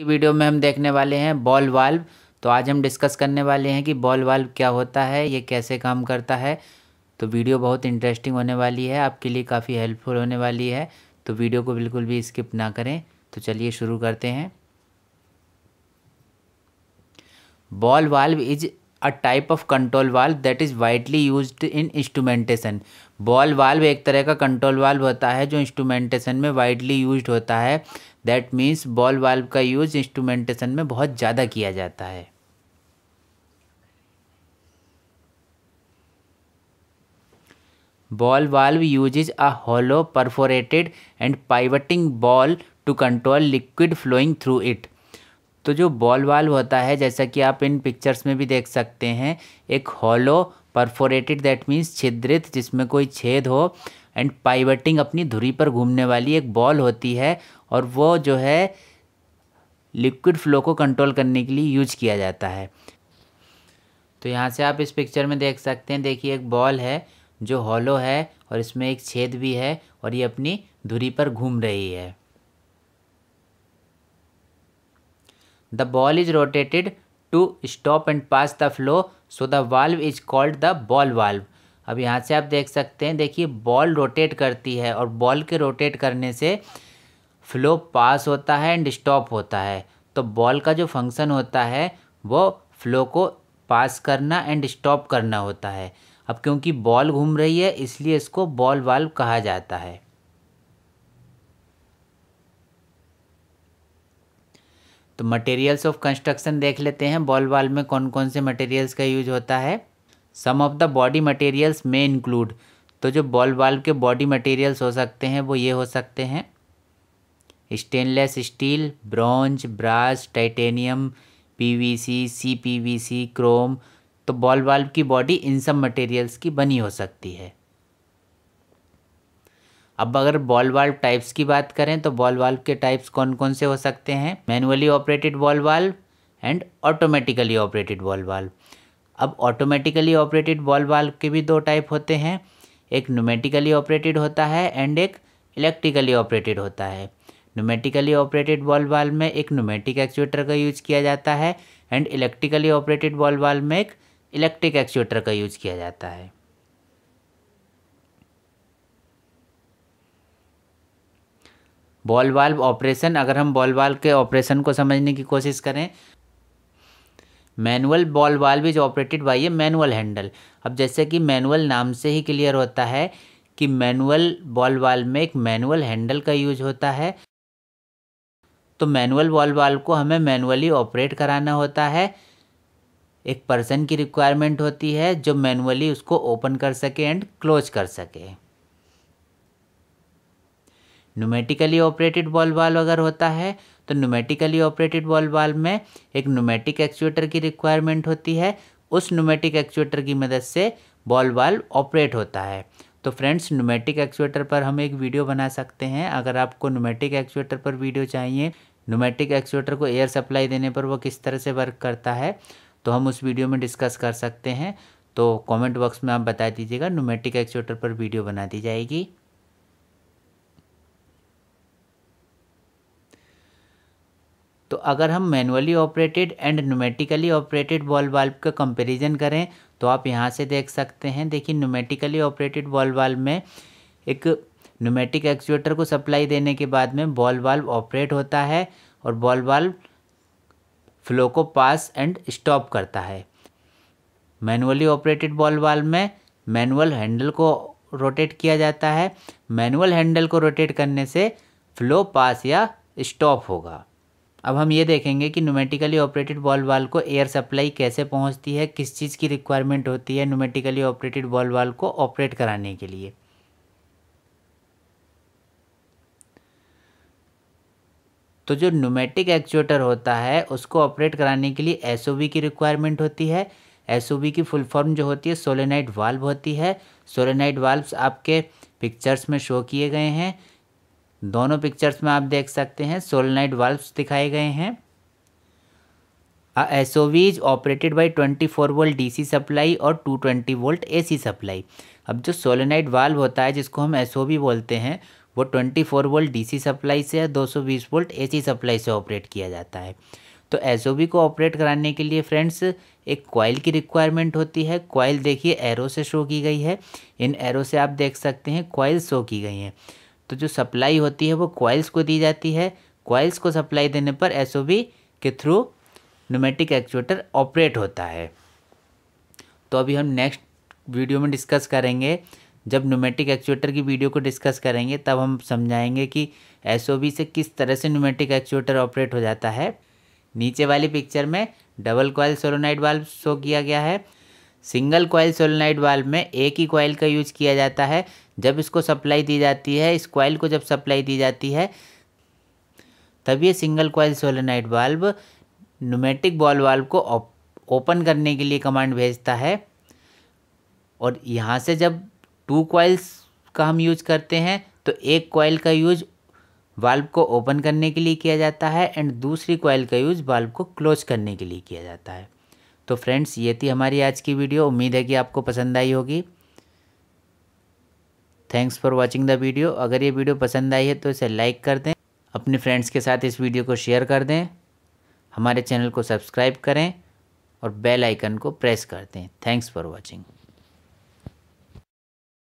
की वीडियो में हम देखने वाले हैं बॉल वाल्व तो आज हम डिस्कस करने वाले हैं कि बॉल वाल्व क्या होता है ये कैसे काम करता है तो वीडियो बहुत इंटरेस्टिंग होने वाली है आपके लिए काफ़ी हेल्पफुल होने वाली है तो वीडियो को बिल्कुल भी स्किप ना करें तो चलिए शुरू करते हैं ball valve is a type of control valve that is widely use in instrumentation ball valve एक तरह का कंट्रोल वाल्व होता है जो इंस्ट्रूमेंटेशन में वाइडली यूज होता है दैट मीन्स बॉल वाल्व का यूज इंस्ट्रूमेंटेशन में बहुत ज़्यादा किया जाता है ball valve uses a hollow perforated and pivoting ball to control liquid flowing through it तो जो बॉल वाल्व होता है जैसा कि आप इन पिक्चर्स में भी देख सकते हैं एक हॉलो परफोरेटेड दैट मीन्स छिद्रित जिसमें कोई छेद हो एंड पाइवटिंग अपनी धुरी पर घूमने वाली एक बॉल होती है और वो जो है लिक्विड फ्लो को कंट्रोल करने के लिए यूज किया जाता है तो यहाँ से आप इस पिक्चर में देख सकते हैं देखिए एक बॉल है जो हॉलो है और इसमें एक छेद भी है और ये अपनी धुरी पर घूम रही है the ball is rotated to stop and pass the flow so the valve is called the ball valve अब यहाँ से आप देख सकते हैं देखिए बॉल रोटेट करती है और बॉल के रोटेट करने से फ्लो पास होता है एंड स्टॉप होता है तो बॉल का जो फंक्शन होता है वो फ्लो को पास करना एंड स्टॉप करना होता है अब क्योंकि बॉल घूम रही है इसलिए इसको बॉल वाल्व कहा जाता है तो मटेरियल्स ऑफ कंस्ट्रक्शन देख लेते हैं बॉल वाल में कौन कौन से मटेरियल्स का यूज होता है some of the body materials में इंक्लूड तो जो बॉल वाल के बॉडी मटेरियल्स हो सकते हैं वो ये हो सकते हैं stainless steel bronze brass titanium PVC CPVC chrome तो बॉल वाल्व की बॉडी इन सब मटेरियल्स की बनी हो सकती है अब अगर बॉल वाल्व टाइप्स की बात करें तो बॉल वाल्व के टाइप्स कौन कौन से हो सकते हैं manually operated ball valve and automatically operated ball valve अब ऑटोमेटिकली ऑपरेटेड बॉल वाल्व के भी दो टाइप होते हैं एक न्यूमेटिकली ऑपरेटेड होता है एंड एक इलेक्ट्रिकली ऑपरेटेड होता है न्यूमेटिकली ऑपरेटेड बॉल वाल्व में एक न्यूमेटिक एक्चुएटर का यूज़ किया जाता है and electrically operated ball valve में एक इलेक्ट्रिक एक्चुएटर का यूज़ किया जाता है बॉल वाल्व ऑपरेशन अगर हम बॉल वाल्व के ऑपरेशन को समझने की कोशिश करें manual ball valve is operated by a manual handle अब जैसे कि मैनुअल नाम से ही क्लियर होता है कि मैनुअल बॉल वाल्व में एक मैनुअल हैंडल का यूज होता है तो मैनुअल बॉल वाल्व को हमें मैनुअली ऑपरेट कराना होता है एक पर्सन की रिक्वायरमेंट होती है जो मैनुअली उसको ओपन कर सके एंड क्लोज कर सके न्यूमेटिकली ऑपरेटेड बॉल वाल्व अगर होता है तो न्यूमेटिकली ऑपरेटेड बॉल वाल्व में एक न्यूमेटिक एक्चुएटर की रिक्वायरमेंट होती है उस न्यूमेटिक एक्चुएटर की मदद से बॉल वाल्व ऑपरेट होता है तो फ्रेंड्स न्यूमेटिक एक्चुएटर पर हम एक वीडियो बना सकते हैं अगर आपको न्यूमेटिक एक्चुएटर पर वीडियो चाहिए न्यूमेटिक एक्चुएटर को एयर सप्लाई देने पर वो किस तरह से वर्क करता है तो हम उस वीडियो में डिस्कस कर सकते हैं तो कमेंट बॉक्स में आप बता दीजिएगा न्यूमेटिक एक्चुएटर पर वीडियो बना दी जाएगी तो अगर हम manually operated and pneumatically operated ball बाल्ब का कंपैरिजन करें तो आप यहाँ से देख सकते हैं देखिए न्यूमेटिकली ऑपरेटेड बॉल वाल्व में एक न्यूमेटिक एक्चुएटर को सप्लाई देने के बाद में बॉल बाल्ब ऑपरेट होता है और बॉल बाल्ब फ्लो को पास एंड स्टॉप करता है मैनुअली ऑपरेटेड बॉल वाल्व में मैनुअल हैंडल को रोटेट किया जाता है मैनुअल हैंडल को रोटेट करने से फ्लो पास या स्टॉप होगा अब हम ये देखेंगे कि न्यूमेटिकली ऑपरेटेड बॉल वाल को एयर सप्लाई कैसे पहुंचती है किस चीज़ की रिक्वायरमेंट होती है न्यूमेटिकली ऑपरेटेड बॉल वाल को ऑपरेट कराने के लिए तो जो न्यूमेटिक एक्चुएटर होता है उसको ऑपरेट कराने के लिए एस की रिक्वायरमेंट होती है एस की फुल फॉर्म जो होती है सोलेनाइट वाल्व होती है सोलेनाइट वाल्व आपके पिक्चर्स में शो किए गए हैं दोनों पिक्चर्स में आप देख सकते हैं सोलनाइट वाल्व्स दिखाए गए हैं S O V is operated by twenty four volt D C supply और two twenty volt A C supply अब जो सोलेनाइट वाल्व होता है जिसको हम एस ओ वी बोलते हैं वो twenty four volt D C supply से या दो सौ बीस वोल्ट ए सी सप्लाई से ऑपरेट किया जाता है तो एस ओ वी को ऑपरेट कराने के लिए फ्रेंड्स एक क्वाइल की रिक्वायरमेंट होती है क्वाइल देखिए एरो से शो की गई है इन एरो से आप देख सकते हैं क्वाइल शो की गई हैं तो जो सप्लाई होती है वो क्वाइल्स को दी जाती है कोयल्स को सप्लाई देने पर एस के थ्रू नोमेटिक एक्चुएटर ऑपरेट होता है तो अभी हम नेक्स्ट वीडियो में डिस्कस करेंगे जब न्यूमेटिक एक्चुएटर की वीडियो को डिस्कस करेंगे तब हम समझाएंगे कि एस से किस तरह से न्यूमेटिक एक्चुएटर ऑपरेट हो जाता है नीचे वाली पिक्चर में double coil solenoid valve show किया गया है सिंगल कॉयल सोलोनाइट वाल्व में एक ही कॉयल का यूज किया जाता है जब इसको सप्लाई दी जाती है इस क्वाइल को जब सप्लाई दी जाती है तब ये सिंगल कॉयल सोलेनाइट बल्ब न्यूमेटिक बॉल वाल्व को ओपन करने के लिए कमांड भेजता है और यहाँ से जब टू क्वाइल्स का हम यूज करते हैं तो एक क्वाइल का यूज वाल्व को ओपन करने के लिए किया जाता है एंड दूसरी क्वाइल का यूज वाल्व को क्लोज करने के लिए किया जाता है तो फ्रेंड्स ये थी हमारी आज की वीडियो उम्मीद है कि आपको पसंद आई होगी thanks for watching the video अगर ये वीडियो पसंद आई है तो इसे लाइक कर दें अपने फ्रेंड्स के साथ इस वीडियो को शेयर कर दें हमारे चैनल को सब्सक्राइब करें और बेल आइकन को प्रेस कर दें थैंक्स फॉर वॉचिंग